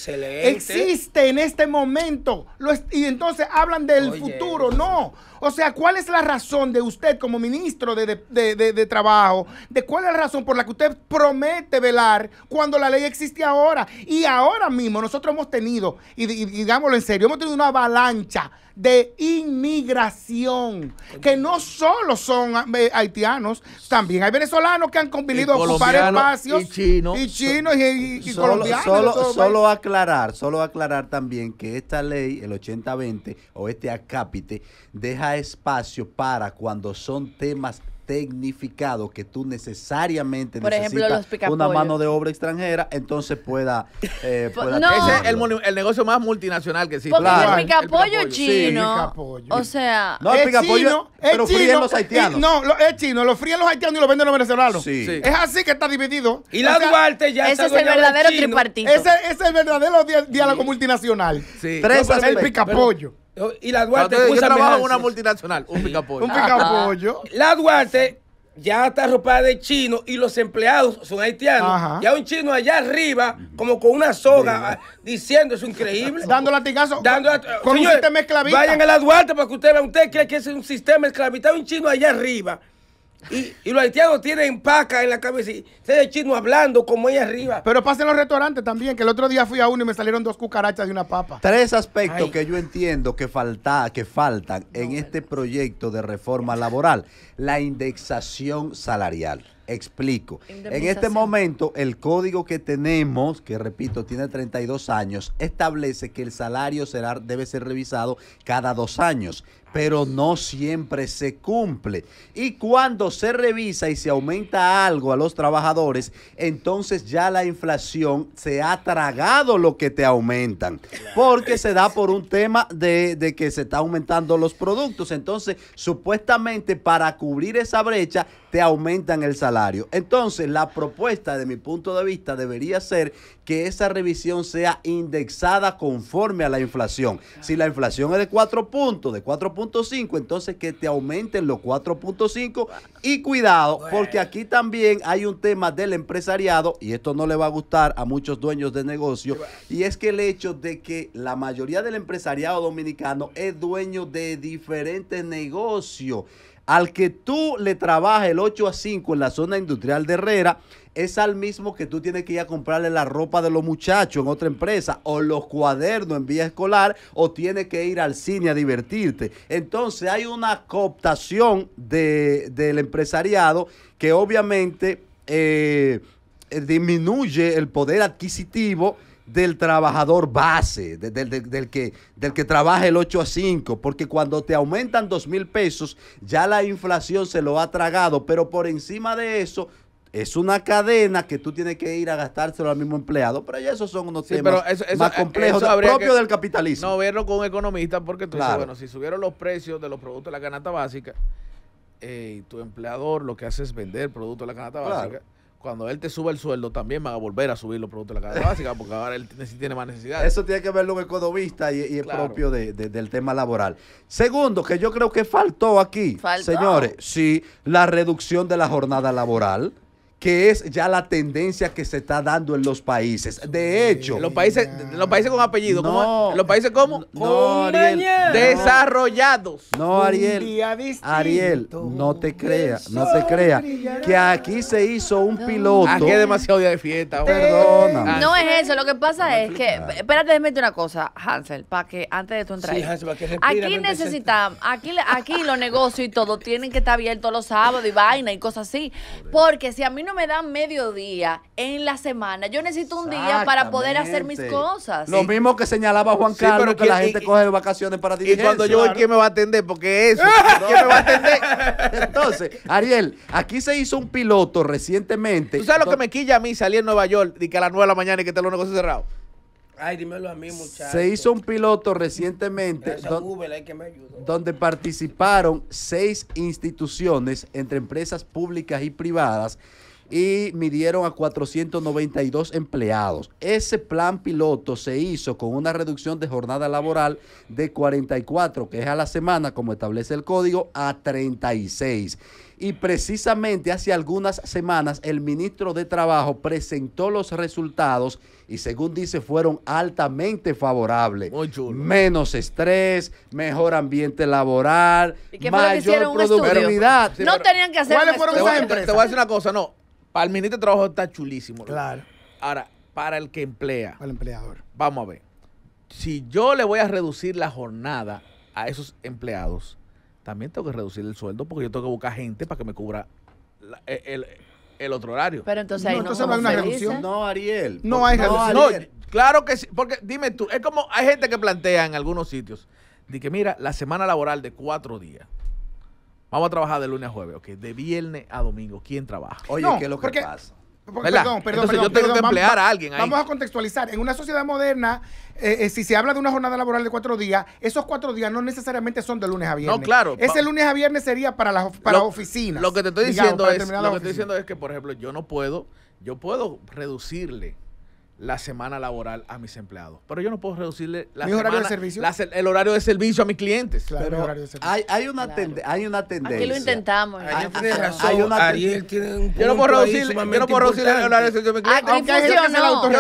existe en este momento. Lo y entonces hablan del futuro. No, o sea, ¿cuál es la razón de usted como ministro de, Trabajo? ¿De cuál es la razón por la que usted promete velar cuando la ley existe ahora? Y ahora mismo nosotros hemos tenido, y, digámoslo en serio, hemos tenido una avalancha de inmigración, que no solo son eh, haitianos, también hay venezolanos que han convivido a ocupar espacios. Y chinos. Y, chinos. y, colombianos. Solo, solo aclarar, solo aclarar también que esta ley, el 80-20, o este acápite, deja espacio para cuando son temas tecnificados que tú necesariamente necesitas una mano de obra extranjera, entonces pueda... Eh, <laughs> ese es el, negocio más multinacional que existe. Porque claro. el picapollo chino, o sea... No, el, picapollo, chino, pero fríen los haitianos. no, es chino, lo fríen los haitianos y lo venden los venezolanos. Es así que está dividido. Y la Duarte ya Ese es el verdadero tripartito. Ese, es el verdadero diálogo multinacional. Tres el picapollo. Oh, y la Duarte. Yo trabajo una multinacional, un <laughs> picapollo. un picapollo. Ah, la Duarte ya está ropada de chino y los empleados son haitianos. y hay un chino allá arriba, como con una soga, ah, diciendo es increíble. <laughs> Dando latigazo. con un sistema esclavista. Vayan a la Duarte para que usted cree que es un sistema esclavista. Un chino allá arriba. Y, los haitianos tienen paca en la cabeza y se de chino hablando como ahí arriba. Pero pasen los restaurantes también, que el otro día fui a uno y me salieron dos cucarachas y una papa. Tres aspectos que yo entiendo que, falta, que faltan en este proyecto de reforma laboral. La indexación salarial. Explico. En este momento, el código que tenemos, que repito, tiene 32 años, establece que el salario debe ser revisado cada dos años pero no siempre se cumple. Y cuando se revisa y se aumenta algo a los trabajadores, entonces ya la inflación se ha tragado lo que te aumentan, porque se da por un tema de, que se están aumentando los productos. Entonces, supuestamente para cubrir esa brecha, te aumentan el salario. Entonces, la propuesta de mi punto de vista debería ser que esa revisión sea indexada conforme a la inflación. Si la inflación es de 4 puntos, de 4.5, entonces que te aumenten los 4.5 y cuidado, porque aquí también hay un tema del empresariado y esto no le va a gustar a muchos dueños de negocio y es que el hecho de que la mayoría del empresariado dominicano es dueño de diferentes negocios al que tú le trabajas el 8 a 5 en la zona industrial de Herrera, es al mismo que tú tienes que ir a comprarle la ropa de los muchachos en otra empresa o los cuadernos en vía escolar o tienes que ir al cine a divertirte. Entonces hay una cooptación del empresariado que obviamente eh, eh, disminuye el poder adquisitivo del trabajador base, del, que, del que trabaja el 8 a 5, porque cuando te aumentan 2 mil pesos, ya la inflación se lo ha tragado, pero por encima de eso... Es una cadena que tú tienes que ir a gastárselo al mismo empleado, pero ya esos son unos sí, temas más eh, complejos, propios del capitalismo. No verlo con un economista, porque tú bueno, si subieron los precios de los productos de la canasta básica, eh, tu empleador lo que hace es vender productos de la canasta básica, cuando él te sube el sueldo, también va a volver a subir los productos de la cadena básica, porque ahora él sí tiene más necesidades. Eso tiene que verlo un economista y, y propio del tema laboral. Segundo, que yo creo que faltó aquí, señores, sí, la reducción de la jornada laboral que es ya la tendencia que se está dando en los países. De hecho, los países, los países con apellido, no, los países como no, desarrollados. No, Ariel. Ariel, no te creas, no te creas que aquí se hizo un piloto. Aquí es demasiado día de fiesta. Perdóname. No ah, eso, lo que pasa es que, espérate, déjame una cosa, Hansel, para que antes de tu entrar. Aquí necesitamos, aquí, aquí los negocios y todo tienen que estar abiertos los sábados y vaina y cosas así. Porque si a mí no me dan mediodía en la semana, yo necesito un día para poder hacer mis cosas. Lo mismo que señalaba Juan Carlos, que la gente coge vacaciones para dirigencia. Y cuando yo voy, ¿quién me va a atender? Porque eso, <laughs> ¿quién me va a atender? Entonces, Ariel, aquí se hizo un piloto recientemente. ¿Tú sabes lo que me quilla a mí salir en Nueva York y que a las 9 de la mañana y que te los negocios cerrados. Ay, dímelo a mí, muchachos. Se hizo un piloto recientemente donde participaron seis instituciones entre empresas públicas y privadas y midieron a 492 empleados. Ese plan piloto se hizo con una reducción de jornada laboral de 44, que es a la semana, como establece el código, a 36. Y precisamente hace algunas semanas el ministro de Trabajo presentó los resultados y según dice fueron altamente favorables. Menos estrés, mejor ambiente laboral, mayor productividad. no tenían que hacer Te voy a decir una cosa, no. Para el ministro de Trabajo está chulísimo. Claro. Ahora, para el que emplea. Para el empleador. Vamos a ver. Si yo le voy a reducir la jornada a esos empleados, también tengo que reducir el sueldo porque yo tengo que buscar gente para que me cubra el, otro horario. Pero entonces hay una reducción. No, Ariel. No hay reducción. No, claro que sí, porque dime tú, es como hay gente que plantea en algunos sitios, de que mira, la semana laboral de cuatro días. Vamos a trabajar de lunes a jueves, ok, de viernes a domingo. ¿Quién trabaja? Oye, ¿qué es lo que pasa? Perdón, perdón, perdón, yo tengo que emplear a alguien ahí. Vamos a contextualizar. En una sociedad moderna, eh, eh, si se habla de una jornada laboral de cuatro días, esos cuatro días no necesariamente son de lunes a viernes. No, claro. Ese lunes a viernes sería para las para lo, oficinas. Lo que te estoy diciendo es, lo que estoy diciendo es que, por ejemplo, yo no puedo, yo puedo reducirle la semana laboral a mis empleados. Pero yo no puedo reducirle la el horario de servicio a mis clientes. Pero Hay, hay, una hay una tendencia. Aquí lo intentamos. Hay una Ariel yo no puedo reducir, yo no puedo el horario de servicio a mis clientes.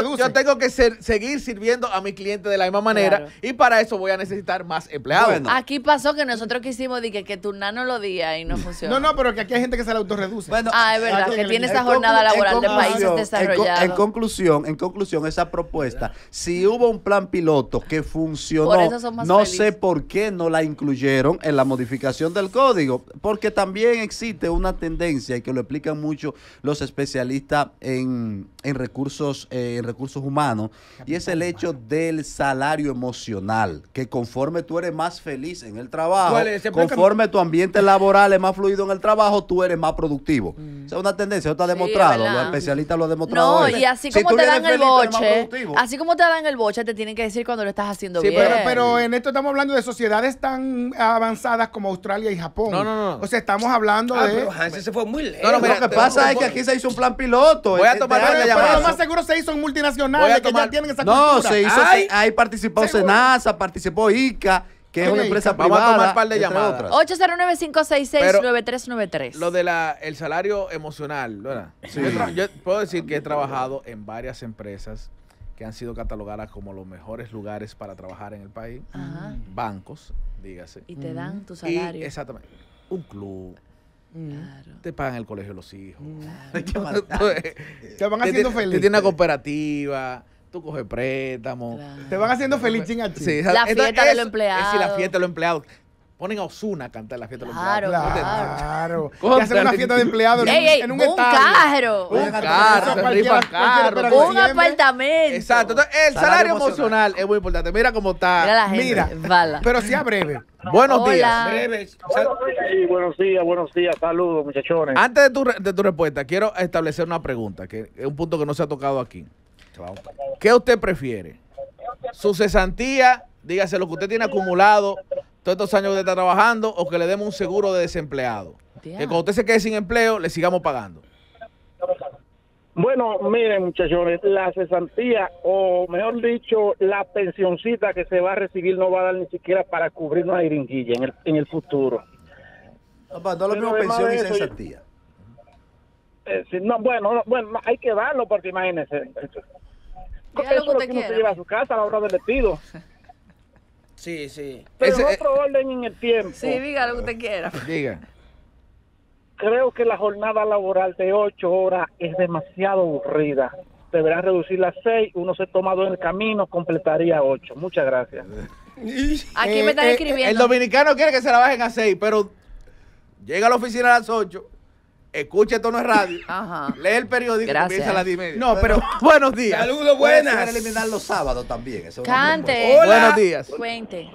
Yo, yo tengo que seguir sirviendo a mis clientes de la misma manera y para eso voy a necesitar más empleados. Aquí pasó que nosotros quisimos que, tu nano lo diga y no <laughs> funcionó. no, no, pero que aquí hay gente que se la autorreduce. ah, es verdad, que tiene esa jornada laboral de países desarrollados. En conclusión, en conclusión esa propuesta. Si hubo un plan piloto que funcionó, no sé por qué no la incluyeron en la modificación del código, porque también existe una tendencia, y que lo explican mucho los especialistas en, recursos, eh, en recursos humanos, y es el hecho del salario emocional, que conforme tú eres más feliz en el trabajo, conforme tu ambiente laboral es más fluido en el trabajo, tú eres más productivo. Esa mm. O una tendencia, eso está demostrado, los especialistas lo han demostrado. No, y así como te dan el así como te dan el boche, te tienen que decir cuando lo estás haciendo sí, bien. Pero, pero en esto estamos hablando de sociedades tan avanzadas como Australia y Japón. No, no, no. O sea, estamos hablando ah, de. Pero ese se fue muy lejos. lo que pasa es que aquí se hizo un plan piloto. Voy a eh, tomar pero, pero lo más seguro se hizo en multinacionales que ya tienen esa cultura. No, se hizo. Ahí participó ¿Seguro? Senasa, participó ICA que una empresa privada. Vamos a tomar un par de llamadas. 809-566-9393. Lo del el salario emocional, ¿verdad? Yo, puedo decir que he trabajado en varias empresas que han sido catalogadas como los mejores lugares para trabajar en el país. Mm. Bancos, dígase. Y te dan mm. tu salario. exactamente. Un club. Mm. Te pagan el colegio de los hijos. <laughs> Claro. te van haciendo feliz. Te tiene una cooperativa tú coges préstamo. Te van haciendo feliz ching La fiesta de los empleados. Sí, la fiesta de los empleados. Ponen a Osuna a cantar la fiesta de los empleados. Claro, claro. <laughs> Y hacen una fiesta de empleados en, un, Un carro. Un carro, Un apartamento. Exacto. Entonces, el salario, emocional. es muy importante. Mira cómo está. Mira la gente. Mira. Pero sea breve. Buenos días. Breves. buenos días, buenos días. Saludos, muchachones. Antes de tu, de tu respuesta, quiero establecer una pregunta, que es un punto que no se ha tocado aquí. ¿Qué usted prefiere? ¿Su cesantía? Dígase lo que usted tiene acumulado todos estos años que está trabajando o que le demos un seguro de desempleado. Que cuando usted se quede sin empleo, le sigamos pagando. Bueno, miren muchachos, la cesantía o mejor dicho, la pensioncita que se va a recibir no va a dar ni siquiera para cubrir una jeringuilla en el, en el futuro. No, no lo pensión y cesantía. Eh, no, bueno, bueno, hay que darlo porque imagínese qué eso lo que, se lleva a su casa a la hora del despido. <laughs> Sí, sí. Pero otro orden en el tiempo. Sí, diga lo que usted quiera. <laughs> Diga. Creo que la jornada laboral de 8 horas es demasiado aburrida. Deberán reducir las 6, uno se toma tomado en el camino, completaría 8, Muchas gracias. <laughs> Aquí me eh, están eh, escribiendo. el dominicano quiere que se la bajen a 6 pero llega a la oficina a las 8 Escuche Tono Radio, lee el periódico y comienza a No, pero <laughs> buenos días. Saludos, buenas. Para eliminar los sábados también. Cante. Hola. Buenos días. Cuente.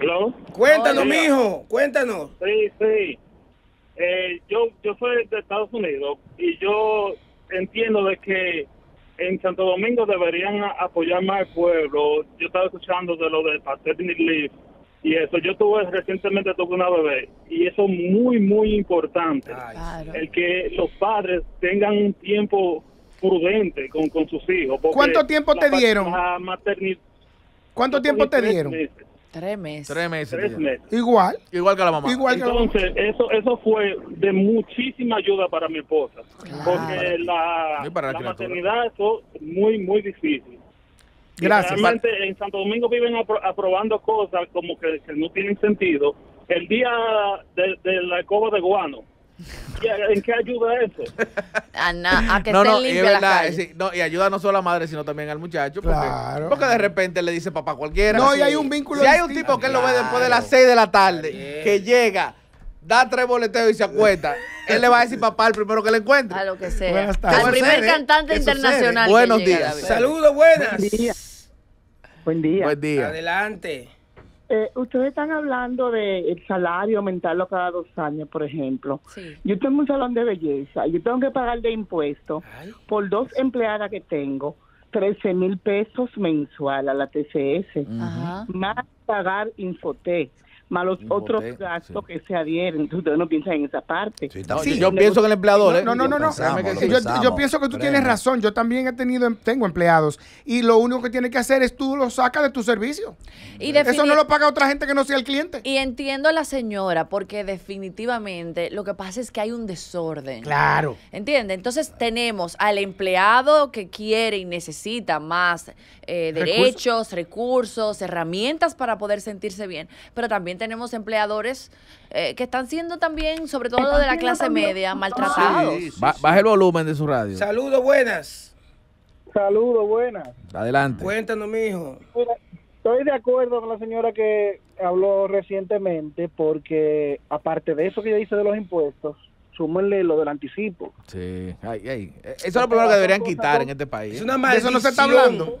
Hello. Cuéntanos, mijo. Cuéntanos. Sí, sí. Eh, yo, yo soy de Estados Unidos y yo entiendo de que en Santo Domingo deberían apoyar más al pueblo. Yo estaba escuchando de lo de Patrick y eso. Yo tuve recientemente tuve una bebé y eso es muy muy importante. el que los padres tengan un tiempo prudente con, con sus hijos. ¿Cuánto tiempo te dieron? ¿Cuánto tiempo te dieron? Tres meses. Tres meses. Igual. Igual que la mamá. Entonces, Eso, eso fue de muchísima ayuda para mi esposa. Porque la, la, la maternidad es muy, muy difícil. Gracias. Realmente en Santo Domingo viven aprobando cosas como que, no tienen sentido. El día de, la coba de guano. ¿En qué ayuda eso? <laughs> A, que no, la calle y ayuda no solo a la madre, sino también al muchacho. Porque, de repente le dice papá cualquiera. No, y hay un vínculo. Si hay un tipo que lo ve después de las 6 de la tarde, que llega da tres boleteos y se acuesta. Él le va a decir papá el primero que le encuentre. A lo que sea. Al primer ¿eh? cantante internacional. Buenos días. Saludos, buenas. Buen día. Buen día. Adelante. Eh, ustedes están hablando de salario aumentarlo cada dos años, por ejemplo. Yo tengo un salón de belleza, yo tengo que pagar de impuestos por dos empleadas que tengo, 13 mil pesos mensual a la TCS, más pagar Infotec, malos otros gastos que se adhieren. Entonces no piensas en esa parte. Sí, yo, pienso que el empleador. No, no, ¿eh? no. no, Yo, pienso que tú tienes razón. Yo también he tenido, em, tengo empleados. Y lo único que tiene que hacer es tú lo sacas de tu servicio. Y Eso no lo paga otra gente que no sea el cliente. Y entiendo a la señora, porque definitivamente lo que pasa es que hay un desorden. Claro. ¿Entiende? Entonces tenemos al empleado que quiere y necesita más eh, derechos, recursos, herramientas para poder sentirse bien. Pero también tenemos tenemos empleadores eh, que están siendo también, sobre todo de la clase media, maltratados. baja el volumen de su radio. Saludos, buenas. Saludos, buenas. Adelante. Cuéntanos, mijo. estoy de acuerdo con la señora que habló recientemente, porque aparte de eso que ella dice de los impuestos, súmenle lo del anticipo. Sí, Eso es lo primero que deberían quitar en este país. eso no se está hablando.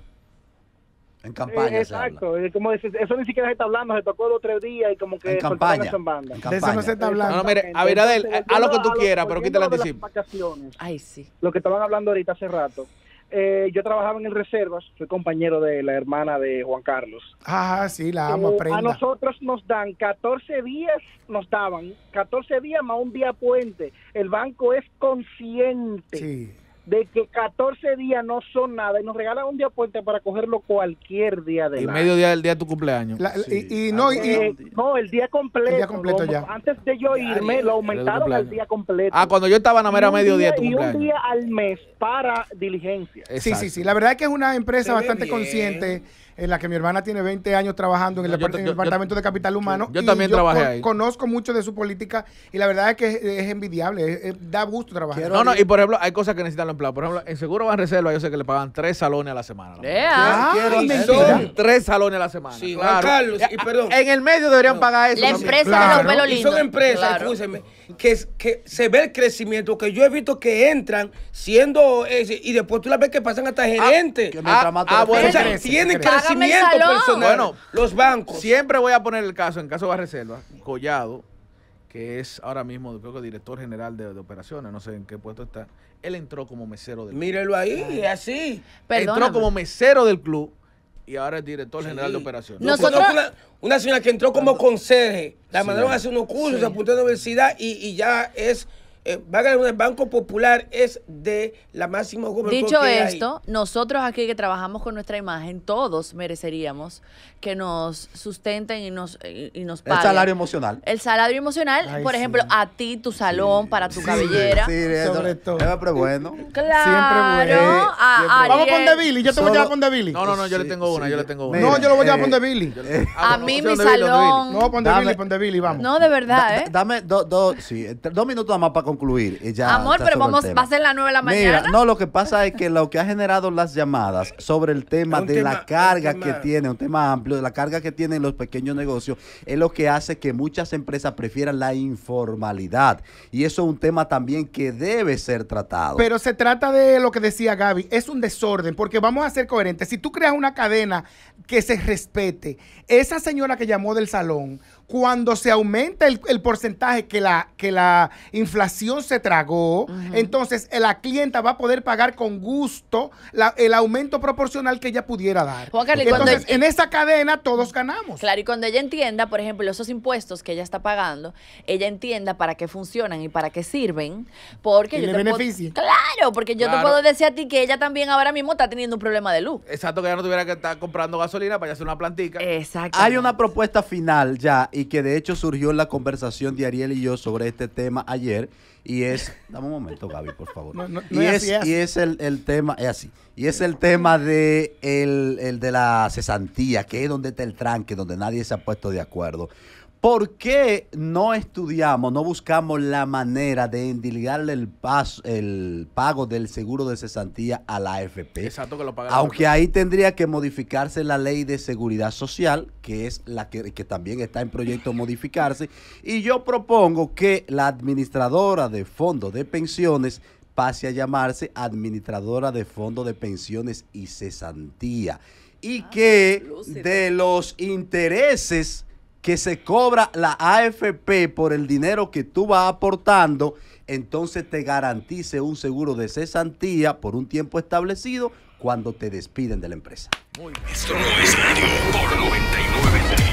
En campaña. exacto. como eso, eso, ni siquiera se está hablando, se tocó los tres días y como que. En campaña. En De eso no se está hablando. No, ver mire, Abinadel, haz lo que tú quieras, pero quítale anticipo. vacaciones. Ay, sí. Lo que estaban hablando ahorita hace rato. Eh, yo trabajaba en el Reservas, soy compañero de la hermana de Juan Carlos. Ah, sí, la amo, eh, A nosotros nos dan 14 días, nos daban 14 días más un día puente. El banco es consciente. Sí de que 14 días no son nada y nos regalan un día puente para cogerlo cualquier día del y medio día del día de tu cumpleaños. Eh, y, no, el día completo. Antes de yo irme, lo aumentaron al día completo. Ah, cuando yo estaba no era medio día, tu cumpleaños. Y un día al mes para diligencia. Sí, sí, sí. La verdad es que es una empresa bastante consciente en la que mi hermana tiene 20 años trabajando en el, Departamento de Capital Humano. Yo, también trabajé ahí. Conozco mucho de su política y la verdad es que es, envidiable, da gusto trabajar. no, no, y por ejemplo, hay cosas que necesitan los empleados. Por ejemplo, en Seguro Van Reserva yo sé que le pagan tres salones a la semana. Ah, tres salones a la semana. Sí, claro. Carlos, y ah, perdón. En el medio deberían pagar eso. La empresa de los pelos lindos. son empresas, que, que se ve el crecimiento, que yo he visto que entran siendo, ese, y después tú la ves que pasan hasta gerente. Ah, ah tienen crecimiento personal. Bueno, los bancos. Siempre voy a poner el caso, en caso de reserva, Collado, que es ahora mismo, creo que director general de, operaciones, no sé en qué puesto está, él entró como mesero del club. Mírelo ahí, así. Entró como mesero del club y ahora es director general de operaciones. Nosotros... Una, señora que entró como conserje, la mandaron a hacer unos cursos, apuntó a la universidad y, y ya es el eh, Banco Popular es de la máxima Dicho esto, nosotros aquí que trabajamos con nuestra imagen, todos mereceríamos que nos sustenten y nos, eh, y nos paguen. El salario emocional. El salario emocional, por ejemplo, a ti, tu salón, para tu cabellera. Sí, eso, sobre todo. bueno. Claro. Siempre bueno. Vamos con De Billy, yo te voy a llevar con De Billy. No, no, no, yo le tengo una, yo le tengo una. no, yo lo voy a llevar eh, con De a mí mi salón. No, con De Billy, vamos. No, de verdad, ¿eh? Dame dos, sí, dos minutos más para concluir. Eh, Amor, pero vamos, va a ser la 9 de la mañana. Mira, no, lo que pasa es que lo que ha generado las llamadas sobre el tema de la carga que tiene, un tema amplio, de la carga que tienen los pequeños negocios, es lo que hace que muchas empresas prefieran la informalidad. Y eso es un tema también que debe ser tratado. Pero se trata de lo que decía Gaby, es un desorden, porque vamos a ser coherentes. Si tú creas una cadena que se respete, esa señora que llamó del salón, cuando se aumenta el, porcentaje que la, que la, inflación se tragó, entonces eh, la clienta va a poder pagar con gusto el aumento proporcional que ella pudiera dar. Juan entonces, en esa cadena todos ganamos. Claro, y cuando ella entienda, por ejemplo, esos impuestos que ella está pagando, ella entienda para qué funcionan y para qué sirven, porque y yo te claro, porque yo te puedo decir a ti que ella también ahora mismo está teniendo un problema de luz. Exacto, que ella no tuviera que estar comprando gasolina para hacer una plantita. Exacto. Hay una propuesta final ya y que de hecho surgió en la conversación de Ariel y yo sobre este tema ayer. Y es, <laughs> dame un momento, Gaby, por favor. y, es, el, tema, es así. Y es el tema de el, de la cesantía, que es donde está el tranque, donde nadie se ha puesto de acuerdo. ¿Por qué no estudiamos, no buscamos la manera de endilgarle el, pago del seguro de cesantía a la AFP? Exacto, que lo Aunque ahí tendría que modificarse la ley de seguridad social, que es la que, también está en proyecto <laughs> modificarse. Y yo propongo que la administradora de fondo de pensiones pase a llamarse administradora de fondos de pensiones y cesantía. Y ah, que de los intereses que se cobra la AFP por el dinero que tú vas aportando, entonces te garantice un seguro de cesantía por un tiempo establecido cuando te despiden de la empresa. por 99.